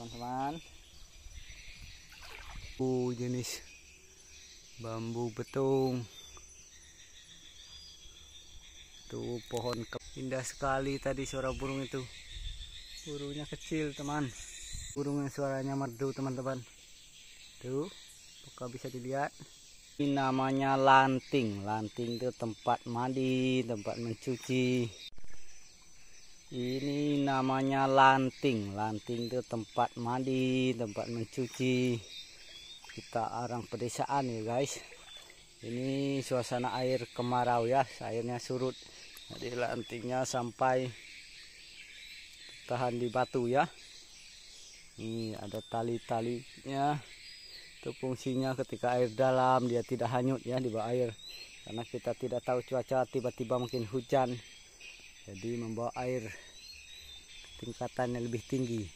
teman-teman uh, jenis bambu betung tuh pohon indah sekali tadi suara burung itu burungnya kecil teman burung yang suaranya merdu teman-teman tuh buka bisa dilihat ini namanya lanting lanting itu tempat mandi tempat mencuci ini namanya lanting lanting itu tempat mandi tempat mencuci kita orang pedesaan ya guys ini suasana air kemarau ya airnya surut jadi lantingnya sampai tahan di batu ya ini ada tali-talinya itu fungsinya ketika air dalam dia tidak hanyut ya di bawah air karena kita tidak tahu cuaca tiba-tiba mungkin hujan jadi membawa air tingkatan yang lebih tinggi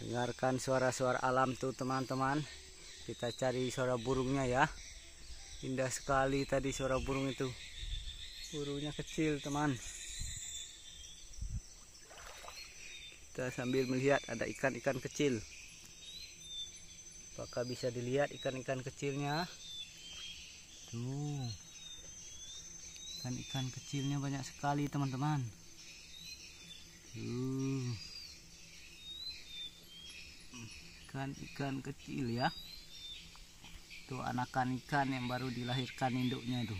dengarkan suara-suara alam tuh teman-teman kita cari suara burungnya ya indah sekali tadi suara burung itu burungnya kecil teman kita sambil melihat ada ikan-ikan kecil apakah bisa dilihat ikan-ikan kecilnya tuh ikan-ikan kecilnya banyak sekali teman-teman ikan-ikan kecil ya tuh anakan ikan yang baru dilahirkan induknya tuh.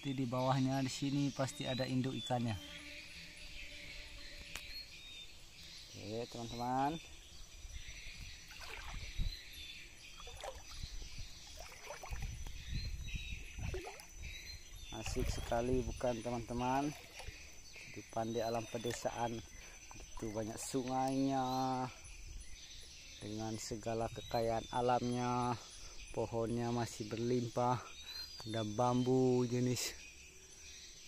Jadi di bawahnya di sini pasti ada induk ikannya oke teman-teman asik sekali bukan teman-teman kehidupan di alam pedesaan itu banyak sungainya dengan segala kekayaan alamnya pohonnya masih berlimpah ada bambu jenis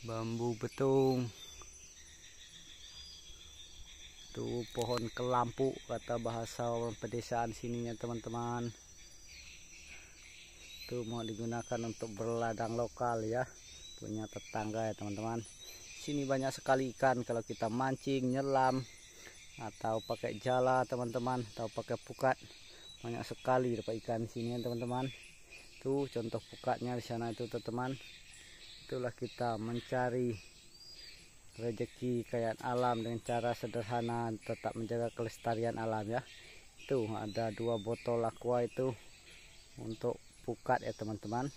bambu betung tuh pohon kelampu kata bahasa orang pedesaan sininya teman-teman itu mau digunakan untuk berladang lokal ya punya tetangga ya teman-teman sini banyak sekali ikan kalau kita mancing nyelam atau pakai jala teman-teman atau pakai pukat banyak sekali dapat ikan sini ya teman-teman tuh contoh pukatnya di sana itu teman-teman itulah kita mencari rezeki kekayaan alam dengan cara sederhana tetap menjaga kelestarian alam ya tuh ada dua botol aqua itu untuk pukat ya teman-teman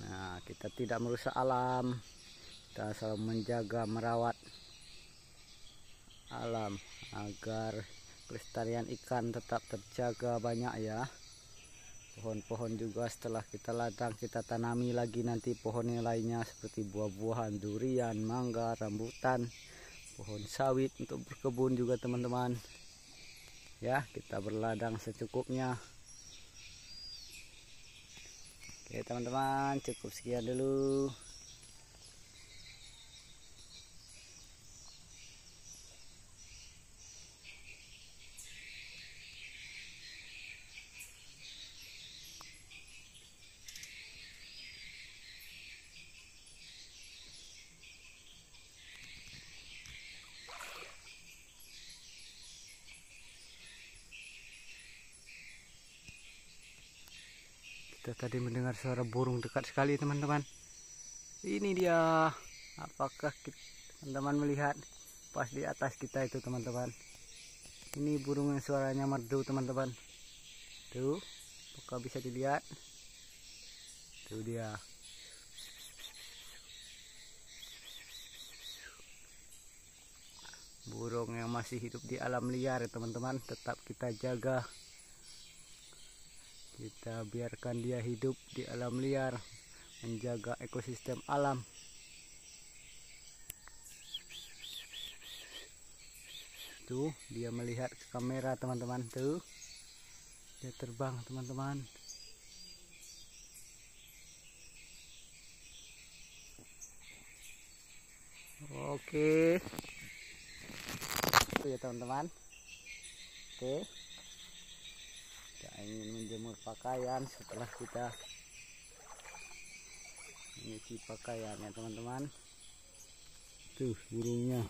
Nah, kita tidak merusak alam. Kita selalu menjaga, merawat alam agar kelestarian ikan tetap terjaga banyak ya. Pohon-pohon juga setelah kita ladang kita tanami lagi nanti pohon yang lainnya seperti buah-buahan, durian, mangga, rambutan, pohon sawit untuk berkebun juga teman-teman. Ya, kita berladang secukupnya teman-teman cukup sekian dulu kita tadi mendengar suara burung dekat sekali teman-teman ini dia apakah teman-teman melihat pas di atas kita itu teman-teman ini burung yang suaranya merdu teman-teman tuh buka bisa dilihat tuh dia burung yang masih hidup di alam liar teman-teman tetap kita jaga kita biarkan dia hidup di alam liar menjaga ekosistem alam tuh dia melihat ke kamera teman-teman tuh dia terbang teman-teman oke itu ya teman-teman oke kita ingin menjemur pakaian setelah kita mencuci pakaian ya teman-teman tuh burungnya